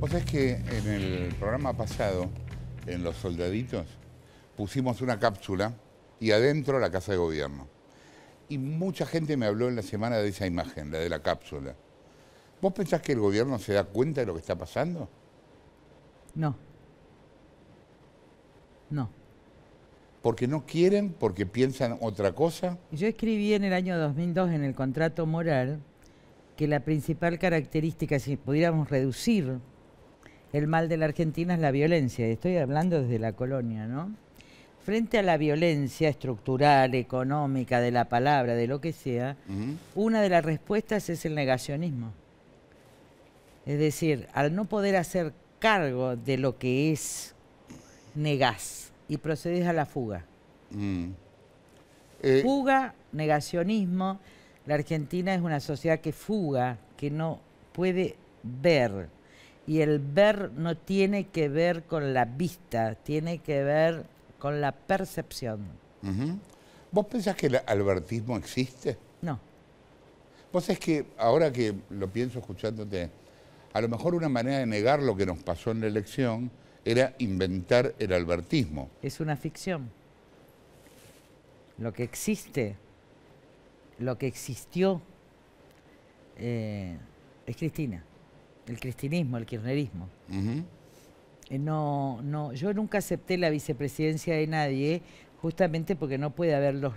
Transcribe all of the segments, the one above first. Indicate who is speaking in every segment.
Speaker 1: Vos sabés que en el programa pasado, en Los Soldaditos, pusimos una cápsula y adentro la Casa de Gobierno. Y mucha gente me habló en la semana de esa imagen, la de la cápsula. ¿Vos pensás que el gobierno se da cuenta de lo que está pasando?
Speaker 2: No. No.
Speaker 1: ¿Porque no quieren? ¿Porque piensan otra cosa?
Speaker 2: Yo escribí en el año 2002 en el contrato moral que la principal característica, si pudiéramos reducir el mal de la Argentina es la violencia, estoy hablando desde la colonia, ¿no? Frente a la violencia estructural, económica, de la palabra, de lo que sea, una de las respuestas es el negacionismo. Es decir, al no poder hacer cargo de lo que es, negás y procedes a la fuga.
Speaker 1: Mm. Eh,
Speaker 2: fuga, negacionismo. La Argentina es una sociedad que fuga, que no puede ver y el ver no tiene que ver con la vista, tiene que ver con la percepción.
Speaker 1: ¿Vos pensás que el albertismo existe? No. Vos es que ahora que lo pienso escuchándote, a lo mejor una manera de negar lo que nos pasó en la elección era inventar el albertismo. Es
Speaker 2: una ficción.
Speaker 1: Lo que existe, lo
Speaker 2: que existió, eh, es Cristina el cristinismo, el kirchnerismo. Eh, no, no, yo nunca acepté la vicepresidencia de nadie justamente porque no puede haber los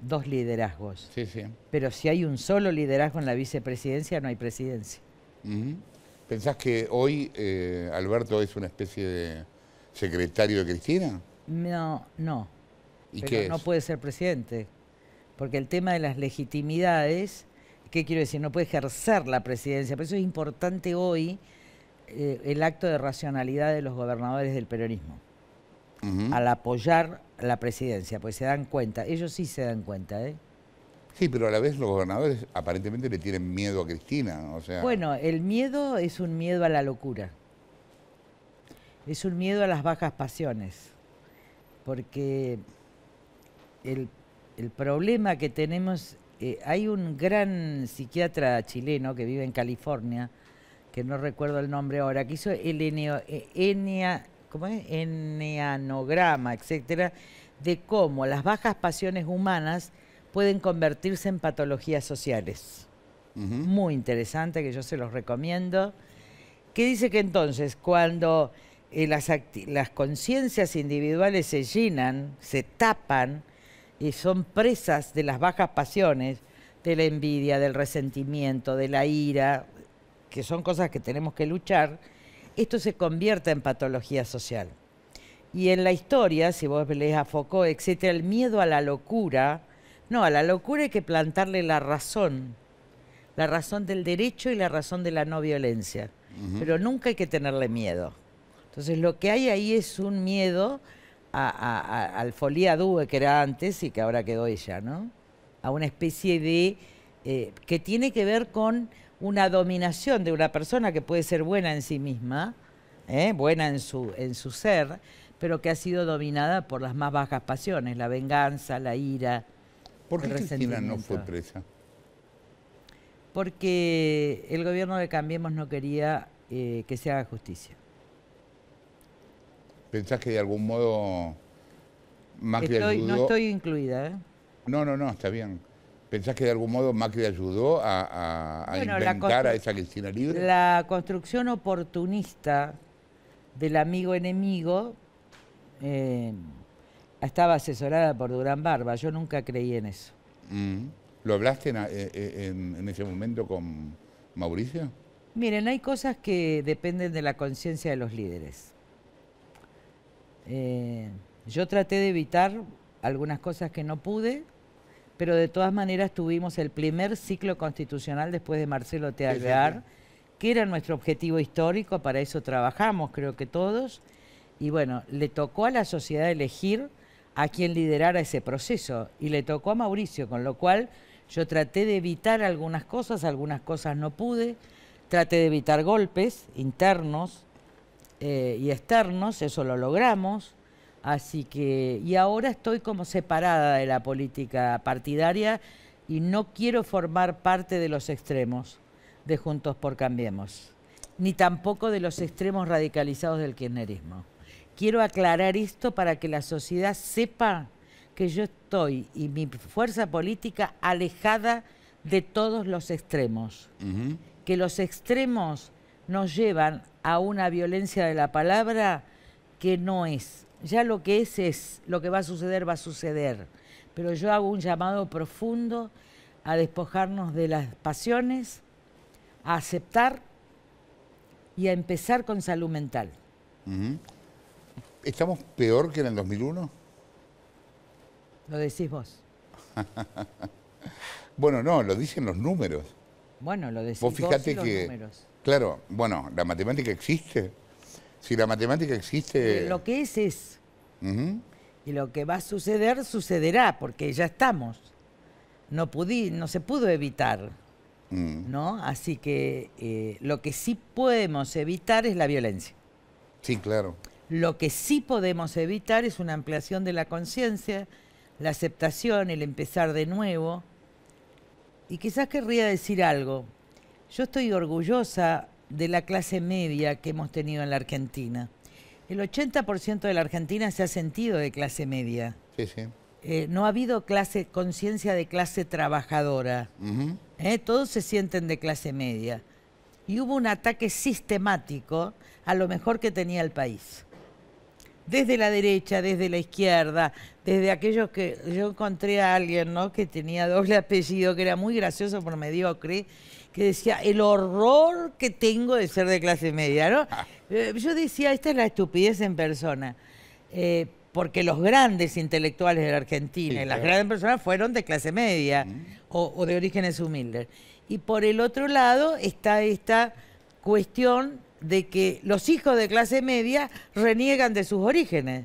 Speaker 2: dos liderazgos. Sí, sí. Pero si hay un solo liderazgo en la vicepresidencia, no hay presidencia.
Speaker 1: ¿Pensás que hoy eh, Alberto es una especie de secretario de Cristina?
Speaker 2: No, no. ¿Y Pero no puede ser presidente. Porque el tema de las legitimidades ¿Qué quiero decir? No puede ejercer la presidencia. Por eso es importante hoy eh, el acto de racionalidad de los gobernadores del peronismo. Al apoyar la presidencia, pues se dan cuenta. Ellos sí se dan cuenta, ¿eh?
Speaker 1: Sí, pero a la vez los gobernadores aparentemente le tienen miedo a Cristina, o sea...
Speaker 2: Bueno, el miedo es un miedo a la locura. Es un miedo a las bajas pasiones. Porque el, el problema que tenemos eh, hay un gran psiquiatra chileno que vive en California, que no recuerdo el nombre ahora, que hizo el enia, eh, etcétera, de cómo las bajas pasiones humanas pueden convertirse en patologías sociales. Muy interesante, que yo se los recomiendo. Que dice que entonces, cuando eh, las conciencias individuales se llenan, se tapan, y son presas de las bajas pasiones, de la envidia, del resentimiento, de la ira, que son cosas que tenemos que luchar, esto se convierte en patología social. Y en la historia, si vos lees a Foucault, etc., el miedo a la locura, no, a la locura hay que plantarle la razón, la razón del derecho y la razón de la no violencia, pero nunca hay que tenerle miedo. Entonces lo que hay ahí es un miedo a, al folía Due que era antes y que ahora quedó ella, ¿no? A una especie de... Eh, que tiene que ver con una dominación de una persona que puede ser buena en sí misma, ¿eh? buena en su, en su ser, pero que ha sido dominada por las más bajas pasiones, la venganza, la ira. ¿Por qué Cristina no fue presa? Porque el gobierno de Cambiemos no quería eh,
Speaker 1: que se haga justicia. ¿Pensás que de algún modo Macri estoy, ayudó? No estoy
Speaker 2: incluida, ¿eh?
Speaker 1: No, no, no, está bien. ¿Pensás que de algún modo Macri ayudó a, a, a inventar a esa Cristina libre?
Speaker 2: La construcción oportunista del amigo-enemigo eh, estaba asesorada por Durán Barba. Yo nunca creí en eso.
Speaker 1: Mm. ¿Lo hablaste eh, eh, en ese momento con Mauricio?
Speaker 2: Miren, hay cosas que dependen de la conciencia de los líderes. Eh, yo traté de evitar algunas cosas que no pude, pero de todas maneras tuvimos el primer ciclo constitucional después de Marcelo T. que era nuestro objetivo histórico, para eso trabajamos creo que todos, y bueno, le tocó a la sociedad elegir a quien liderara ese proceso, y le tocó a Mauricio, con lo cual yo traté de evitar algunas cosas, algunas cosas no pude, traté de evitar golpes internos, eh, y externos, eso lo logramos. Así que, y ahora estoy como separada de la política partidaria y no quiero formar parte de los extremos de Juntos por Cambiemos, ni tampoco de los extremos radicalizados del kirchnerismo. Quiero aclarar esto para que la sociedad sepa que yo estoy y mi fuerza política alejada de todos los extremos. Que los extremos nos llevan a una violencia de la palabra que no es. Ya lo que es es, lo que va a suceder va a suceder. Pero yo hago un llamado profundo a despojarnos de las pasiones, a aceptar y a empezar con salud mental.
Speaker 1: ¿Estamos peor que en el 2001?
Speaker 2: Lo decís vos.
Speaker 1: bueno, no, lo dicen los números.
Speaker 2: Bueno, lo decís vos, los números
Speaker 1: Claro, bueno, la matemática existe. Si la matemática existe... Lo
Speaker 2: que es es. Y lo que va a suceder, sucederá, porque ya estamos. No, pudí, no se pudo evitar. Mm. ¿no? Así que eh, lo que sí podemos evitar es la violencia. Sí, claro. Lo que sí podemos evitar es una ampliación de la conciencia, la aceptación, el empezar de nuevo. Y quizás querría decir algo. Yo estoy orgullosa de la clase media que hemos tenido en la Argentina. El 80% de la Argentina se ha sentido de clase media. Sí, sí. Eh, no ha habido clase conciencia de clase trabajadora. Eh, todos se sienten de clase media. Y hubo un ataque sistemático a lo mejor que tenía el país. Desde la derecha, desde la izquierda, desde aquellos que yo encontré a alguien ¿no? que tenía doble apellido, que era muy gracioso por mediocre, que decía, el horror que tengo de ser de clase media, ¿no? Eh, yo decía, esta es la estupidez en persona. Eh, porque los grandes intelectuales de la Argentina las grandes personas fueron de clase media o, o, de orígenes humildes. Y por el otro lado está esta cuestión de que los hijos de clase media reniegan de sus orígenes.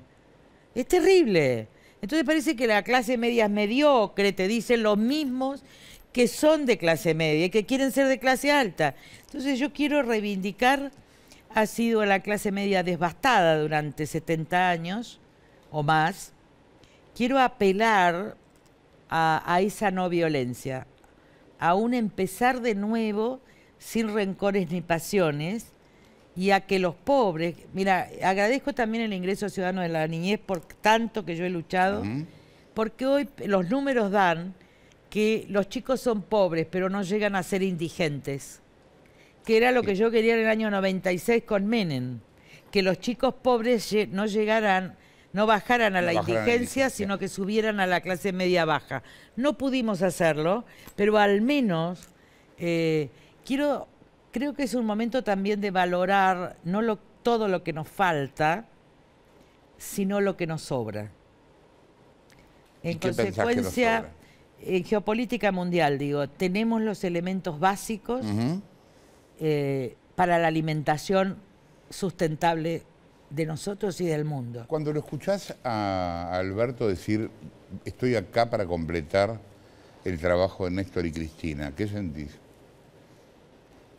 Speaker 2: Es terrible. Entonces parece que la clase media es mediocre, te dicen los mismos que son de clase media y que quieren ser de clase alta. Entonces yo quiero reivindicar, ha sido la clase media devastada durante 70 años o más. Quiero apelar a, esa no violencia, a un empezar de nuevo sin rencores ni pasiones y a que los pobres, mira, agradezco también el ingreso ciudadano de la niñez por tanto que yo he luchado, porque hoy los números dan que los chicos son pobres, pero no llegan a ser indigentes, que era lo que yo quería en el año 96 con Menem, que los chicos pobres no llegaran, no bajaran a la, indigencia, sino que subieran a la clase media baja. No pudimos hacerlo, pero al menos eh, quiero, creo que es un momento también de valorar no lo, todo lo que nos falta, sino lo que nos sobra. En consecuencia, en geopolítica mundial, digo, tenemos los elementos básicos eh, para la alimentación sustentable de nosotros y del mundo. Cuando lo escuchás
Speaker 1: a Alberto decir, estoy acá para completar el trabajo de Néstor y Cristina, ¿qué sentís?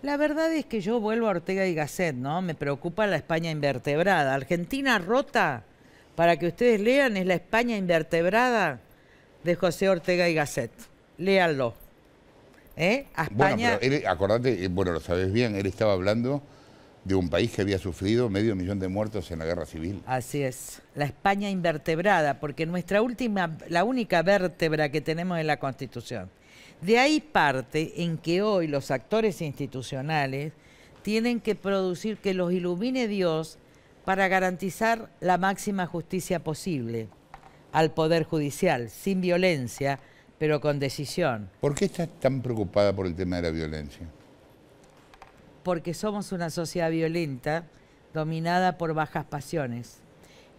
Speaker 2: La verdad es que yo vuelvo a Ortega y Gasset, ¿no? Me preocupa la España invertebrada. Argentina rota, para que ustedes lean, es la España invertebrada de José Ortega y Gasset. Léanlo. ¿Eh? España... Bueno, pero
Speaker 1: acordate, eh, bueno, lo sabes bien, él estaba hablando de un país que había sufrido medio millón de muertos en la guerra civil.
Speaker 2: Así es, la España invertebrada, porque nuestra última, la única vértebra que tenemos en la Constitución. De ahí parte en que hoy los actores institucionales tienen que producir que los ilumine Dios para garantizar la máxima justicia posible al Poder Judicial, sin violencia, pero con decisión.
Speaker 1: ¿Por qué estás tan preocupada por el tema de la violencia?
Speaker 2: Porque somos una sociedad violenta dominada por bajas pasiones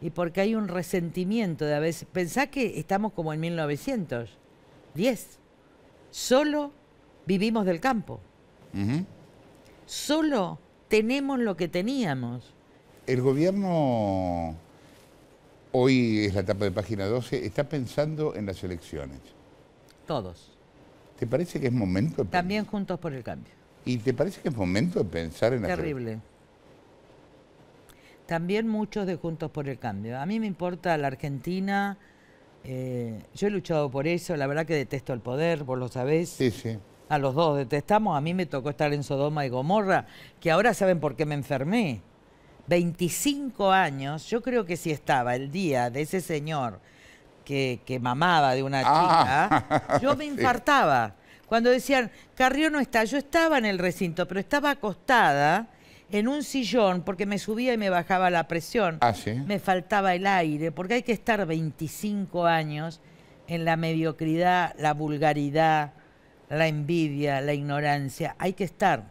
Speaker 2: y porque hay un resentimiento de a veces. Pensá que estamos como en 1910. Solo vivimos del campo. Solo tenemos lo que teníamos.
Speaker 1: El gobierno hoy es la etapa de página 12, está pensando en las elecciones. Todos. ¿Te parece que es momento de También juntos por el cambio. ¿Y te parece que es momento de pensar en Terrible.
Speaker 2: También muchos de Juntos por el Cambio. A mí me importa la Argentina. Eh, yo he luchado por eso. La verdad que detesto el poder, vos lo sabés. Sí, sí. A los dos detestamos. A mí me tocó estar en Sodoma y Gomorra, que ahora saben por qué me enfermé. 25 años, yo creo que si estaba el día de ese señor que, mamaba de una ah. chica, yo me infartaba. Cuando decían, Carrió no está, yo estaba en el recinto, pero estaba acostada en un sillón porque me subía y me bajaba la presión. Ah, me faltaba el aire, porque hay que estar 25 años en la mediocridad, la vulgaridad, la envidia, la ignorancia. Hay que estar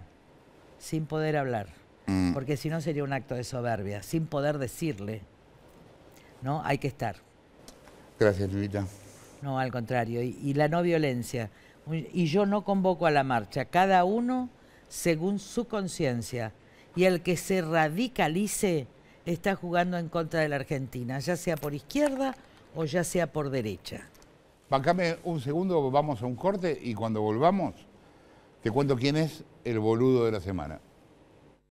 Speaker 2: sin poder hablar. Mm. porque si no sería un acto de soberbia, sin poder decirle, ¿no? Hay que estar.
Speaker 1: Gracias, Luita.
Speaker 2: No, al contrario, y, y la no violencia. Y yo no convoco a la marcha, cada uno según su conciencia. Y el que se radicalice está jugando en contra de la Argentina, ya sea por izquierda o ya sea por derecha.
Speaker 1: Bancame un segundo, vamos a un corte y cuando volvamos te cuento quién es el boludo de la semana.